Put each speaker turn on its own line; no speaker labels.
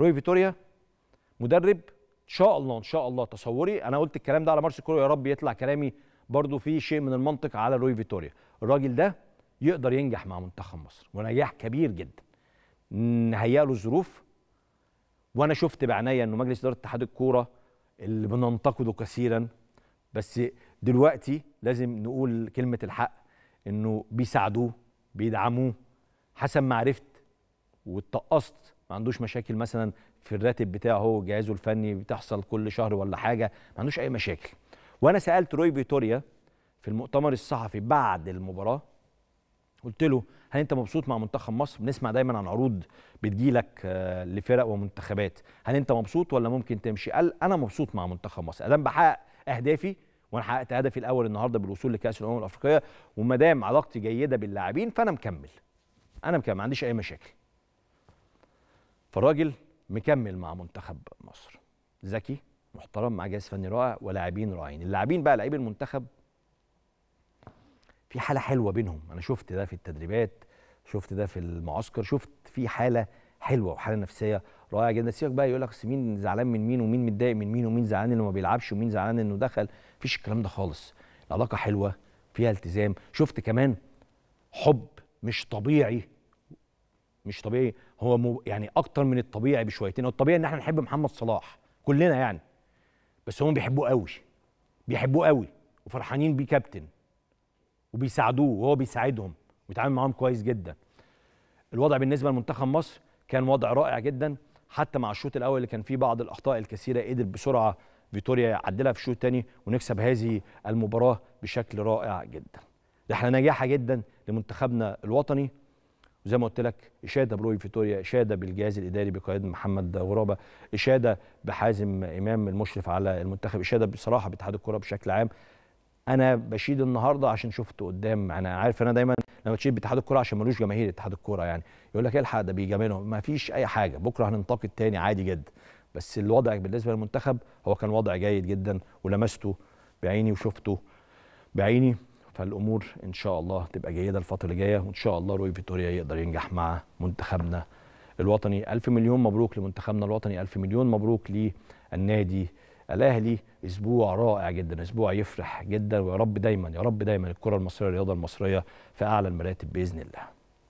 روي فيتوريا مدرب ان شاء الله ان شاء الله تصوري انا قلت الكلام ده على مارسي كولر يا رب يطلع كلامي برضو في شيء من المنطق على روي فيتوريا الراجل ده يقدر ينجح مع منتخب مصر ونجاح كبير جدا نهيأ له الظروف وانا شفت بعناية انه مجلس اداره اتحاد الكوره اللي بننتقده كثيرا بس دلوقتي لازم نقول كلمه الحق انه بيساعدوه بيدعموه حسب ما عرفت واتقصت ما عندوش مشاكل مثلا في الراتب بتاعه هو جهازه الفني بتحصل كل شهر ولا حاجه ما عندوش اي مشاكل وانا سالت روي فيتوريا في المؤتمر الصحفي بعد المباراه قلت له هل انت مبسوط مع منتخب مصر بنسمع دايما عن عروض بتجيلك آه، لفرق ومنتخبات هل انت مبسوط ولا ممكن تمشي قال انا مبسوط مع منتخب مصر ادام بحقق اهدافي وانا حققت هدفي الاول النهارده بالوصول لكاس الامم الافريقيه وما دام علاقتي جيده باللاعبين فانا مكمل انا مكمل ما عنديش اي مشاكل فالراجل مكمل مع منتخب مصر ذكي محترم مع جهاز فني رائع ولاعبين رائعين اللاعبين بقى لعيب المنتخب في حاله حلوه بينهم انا شفت ده في التدريبات شفت ده في المعسكر شفت في حاله حلوه وحاله نفسيه رائعه جدا سيبك بقى يقول لك مين زعلان من مين ومين متضايق من مين ومين زعلان انه ما بيلعبش ومين زعلان انه دخل مفيش الكلام ده خالص العلاقه حلوه فيها التزام شفت كمان حب مش طبيعي مش طبيعي هو مو يعني اكتر من الطبيعي بشويتين الطبيعي ان احنا نحب محمد صلاح كلنا يعني بس هم بيحبوه قوي بيحبوه قوي وفرحانين بيه كابتن وبيساعدوه وهو بيساعدهم ويتعامل معاهم كويس جدا الوضع بالنسبه لمنتخب مصر كان وضع رائع جدا حتى مع الشوط الاول اللي كان فيه بعض الاخطاء الكثيره قدر بسرعه فيتوريا يعدلها في الشوط الثاني ونكسب هذه المباراه بشكل رائع جدا رحله ناجحه جدا لمنتخبنا الوطني زي ما قلت لك اشاده بروي فيتوريا اشاده بالجهاز الاداري بقياده محمد غرابه اشاده بحازم امام المشرف على المنتخب اشاده بصراحه باتحاد الكره بشكل عام انا بشيد النهارده عشان شفت قدام انا عارف انا دايما لما تشيد باتحاد الكره عشان ملوش جماهير اتحاد الكره يعني يقول لك إيه الحق ده بيجاملهم ما فيش اي حاجه بكره هننتقد تاني عادي جدا بس الوضع بالنسبه للمنتخب هو كان وضع جيد جدا ولمسته بعيني وشفته بعيني فالامور ان شاء الله تبقى جيده الفتره اللي جايه وان شاء الله روي فيتوريا يقدر ينجح مع منتخبنا الوطني الف مليون مبروك لمنتخبنا الوطني الف مليون مبروك للنادي الاهلي اسبوع رائع جدا اسبوع يفرح جدا ويا رب دايما يا رب دايما الكره المصريه الرياضه المصريه في اعلى المراتب باذن الله